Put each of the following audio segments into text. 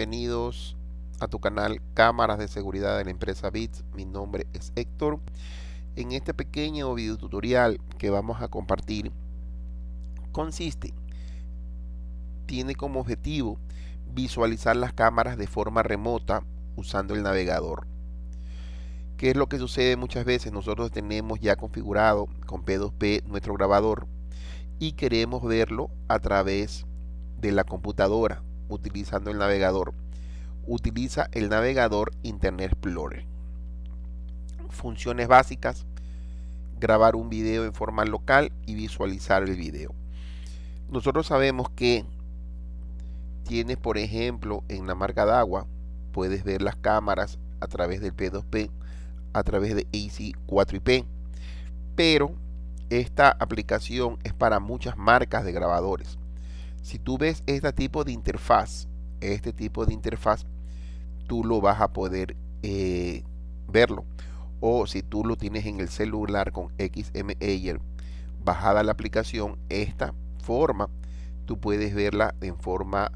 bienvenidos a tu canal Cámaras de Seguridad de la empresa BITS. Mi nombre es Héctor. En este pequeño video tutorial que vamos a compartir consiste, tiene como objetivo visualizar las cámaras de forma remota usando el navegador. ¿Qué es lo que sucede muchas veces? Nosotros tenemos ya configurado con P2P nuestro grabador y queremos verlo a través de la computadora utilizando el navegador. Utiliza el navegador Internet Explorer. Funciones básicas. Grabar un video en forma local y visualizar el video. Nosotros sabemos que tienes, por ejemplo, en la marca de agua puedes ver las cámaras a través del P2P, a través de AC4IP. Pero esta aplicación es para muchas marcas de grabadores si tú ves este tipo de interfaz, este tipo de interfaz, tú lo vas a poder eh, verlo. O si tú lo tienes en el celular con XMAyer bajada la aplicación, esta forma tú puedes verla en forma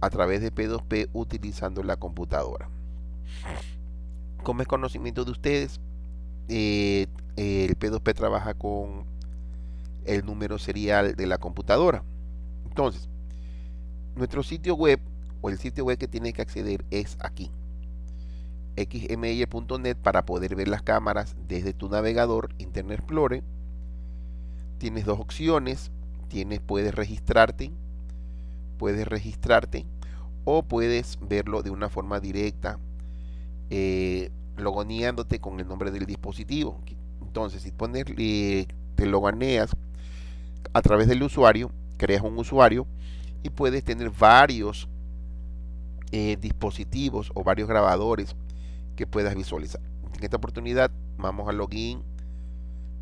a través de P2P utilizando la computadora. Como es conocimiento de ustedes, eh, el P2P trabaja con el número serial de la computadora. Entonces, nuestro sitio web o el sitio web que tiene que acceder es aquí xml.net para poder ver las cámaras desde tu navegador Internet Explorer. Tienes dos opciones, tienes puedes registrarte, puedes registrarte o puedes verlo de una forma directa eh, logoneándote con el nombre del dispositivo. Entonces, si pones eh, te loganeas a través del usuario creas un usuario y puedes tener varios eh, dispositivos o varios grabadores que puedas visualizar. En esta oportunidad vamos al login,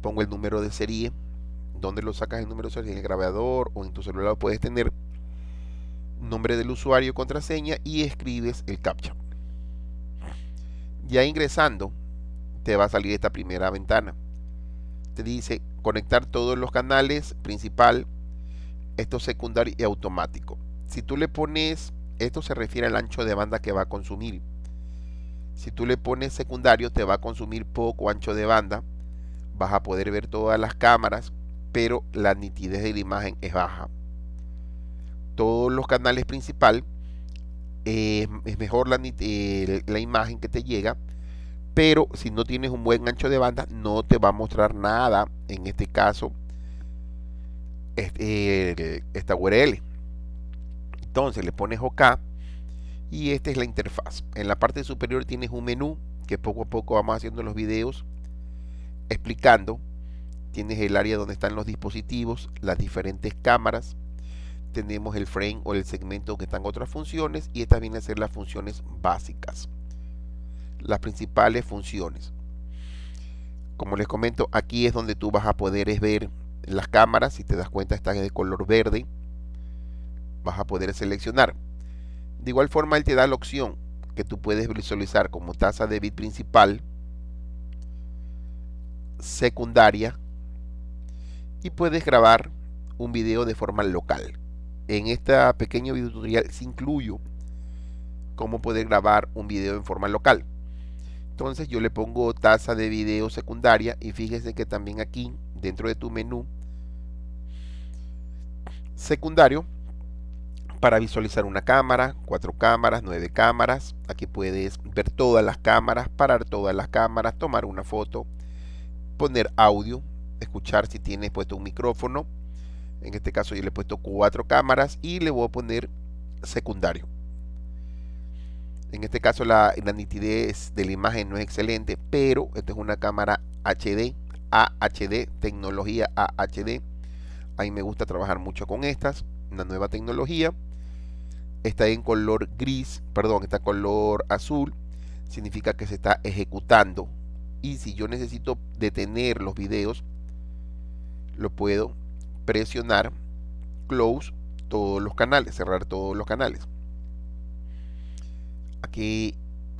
pongo el número de serie, donde lo sacas el número de serie en el grabador o en tu celular puedes tener, nombre del usuario, contraseña y escribes el captcha. Ya ingresando te va a salir esta primera ventana. Te dice conectar todos los canales principal, esto es secundario y automático. Si tú le pones, esto se refiere al ancho de banda que va a consumir. Si tú le pones secundario, te va a consumir poco ancho de banda. Vas a poder ver todas las cámaras, pero la nitidez de la imagen es baja. Todos los canales principal eh, es mejor la, eh, la imagen que te llega, pero si no tienes un buen ancho de banda, no te va a mostrar nada. En este caso, eh, esta URL. Entonces le pones OK y esta es la interfaz. En la parte superior tienes un menú que poco a poco vamos haciendo los videos explicando. Tienes el área donde están los dispositivos, las diferentes cámaras. Tenemos el frame o el segmento que están otras funciones y estas vienen a ser las funciones básicas. Las principales funciones. Como les comento, aquí es donde tú vas a poder ver las cámaras, si te das cuenta están de color verde, vas a poder seleccionar. De igual forma, él te da la opción que tú puedes visualizar como tasa de bit principal, secundaria, y puedes grabar un video de forma local. En este pequeño video tutorial se incluyo cómo poder grabar un video en forma local. Entonces yo le pongo tasa de video secundaria y fíjese que también aquí dentro de tu menú secundario para visualizar una cámara, cuatro cámaras, nueve cámaras. Aquí puedes ver todas las cámaras, parar todas las cámaras, tomar una foto, poner audio, escuchar si tienes puesto un micrófono. En este caso yo le he puesto cuatro cámaras y le voy a poner secundario. En este caso la, la nitidez de la imagen no es excelente, pero esta es una cámara HD AHD, tecnología AHD. Ahí me gusta trabajar mucho con estas, una nueva tecnología. Está en color gris, perdón, está color azul. Significa que se está ejecutando. Y si yo necesito detener los videos, lo puedo presionar, close todos los canales, cerrar todos los canales. Aquí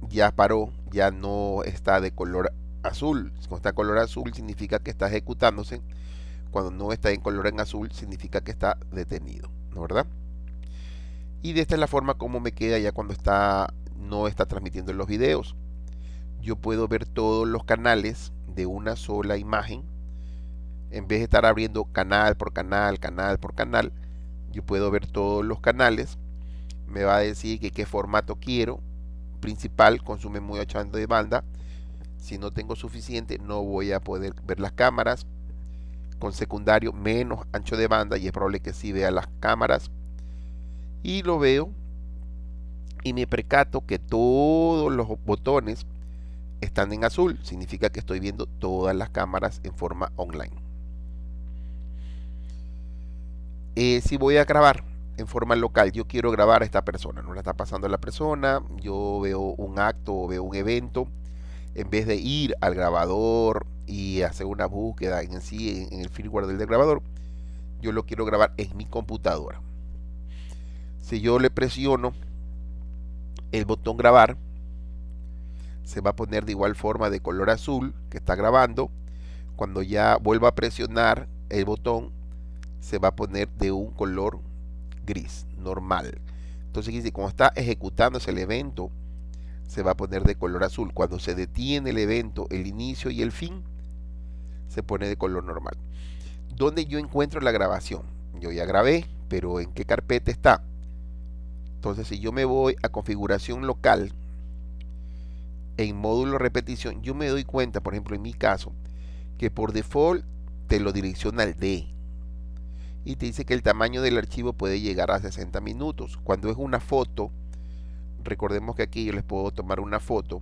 ya paró, ya no está de color azul. Cuando está color azul significa que está ejecutándose. Cuando no está en color en azul significa que está detenido, ¿no verdad? Y de esta es la forma como me queda ya cuando está no está transmitiendo los videos. Yo puedo ver todos los canales de una sola imagen. En vez de estar abriendo canal por canal, canal por canal, yo puedo ver todos los canales. Me va a decir que qué formato quiero. Principal consume muy 8 de banda si no tengo suficiente, no voy a poder ver las cámaras. Con secundario, menos ancho de banda y es probable que sí vea las cámaras. Y lo veo y me percato que todos los botones están en azul. Significa que estoy viendo todas las cámaras en forma online. Eh, si voy a grabar en forma local, yo quiero grabar a esta persona, no la está pasando a la persona, yo veo un acto o veo un evento en vez de ir al grabador y hacer una búsqueda en sí, en el firmware del grabador, yo lo quiero grabar en mi computadora. Si yo le presiono el botón grabar, se va a poner de igual forma de color azul que está grabando. Cuando ya vuelva a presionar el botón, se va a poner de un color gris normal. Entonces, cuando está ejecutándose el evento, se va a poner de color azul. Cuando se detiene el evento, el inicio y el fin, se pone de color normal. ¿Dónde yo encuentro la grabación? Yo ya grabé, pero ¿en qué carpeta está? Entonces, si yo me voy a configuración local, en módulo repetición, yo me doy cuenta, por ejemplo, en mi caso, que por default te lo direcciona al D. Y te dice que el tamaño del archivo puede llegar a 60 minutos. Cuando es una foto, recordemos que aquí yo les puedo tomar una foto.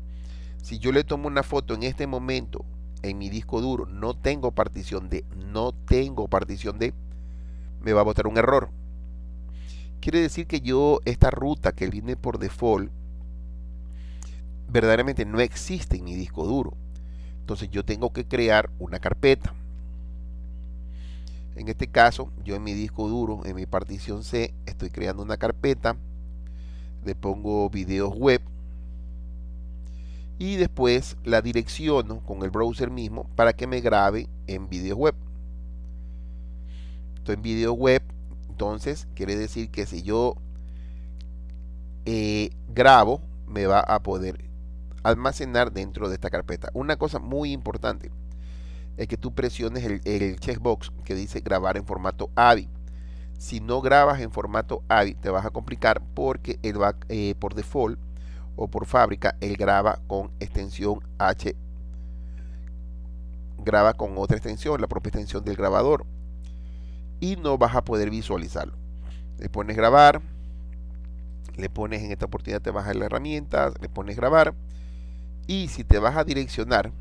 Si yo le tomo una foto en este momento en mi disco duro, no tengo partición D, no tengo partición D, me va a botar un error. Quiere decir que yo, esta ruta que viene por default, verdaderamente no existe en mi disco duro. Entonces yo tengo que crear una carpeta. En este caso, yo en mi disco duro, en mi partición C, estoy creando una carpeta le pongo videos web y después la direcciono con el browser mismo para que me grabe en video web. en video web, entonces quiere decir que si yo eh, grabo, me va a poder almacenar dentro de esta carpeta. Una cosa muy importante es que tú presiones el, el checkbox que dice grabar en formato AVI. Si no grabas en formato AVI, te vas a complicar porque él va eh, por default o por fábrica, él graba con extensión H. Graba con otra extensión, la propia extensión del grabador. Y no vas a poder visualizarlo. Le pones grabar, le pones en esta oportunidad, te a la herramienta, le pones grabar. Y si te vas a direccionar,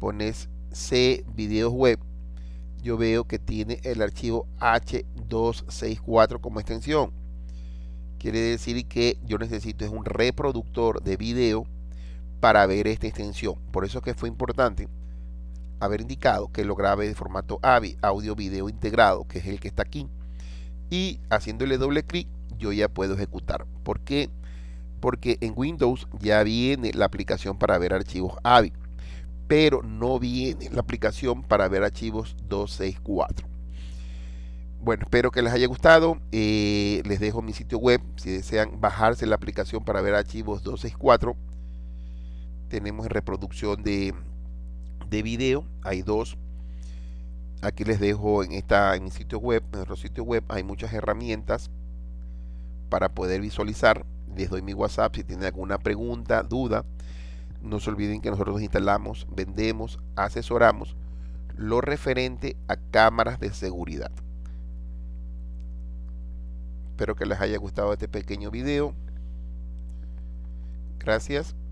pones C videos web yo veo que tiene el archivo H264 como extensión. Quiere decir que yo necesito un reproductor de video para ver esta extensión. Por eso que fue importante haber indicado que lo grabe de formato AVI, audio video integrado, que es el que está aquí. Y haciéndole doble clic, yo ya puedo ejecutar. ¿Por qué? Porque en Windows ya viene la aplicación para ver archivos AVI pero no viene la aplicación para ver archivos 264. Bueno, espero que les haya gustado. Eh, les dejo mi sitio web si desean bajarse la aplicación para ver archivos 264. Tenemos reproducción de, de video. Hay dos. Aquí les dejo en, esta, en mi sitio web, en nuestro sitio web, hay muchas herramientas para poder visualizar. Les doy mi WhatsApp si tienen alguna pregunta, duda. No se olviden que nosotros instalamos, vendemos, asesoramos lo referente a cámaras de seguridad. Espero que les haya gustado este pequeño video. Gracias.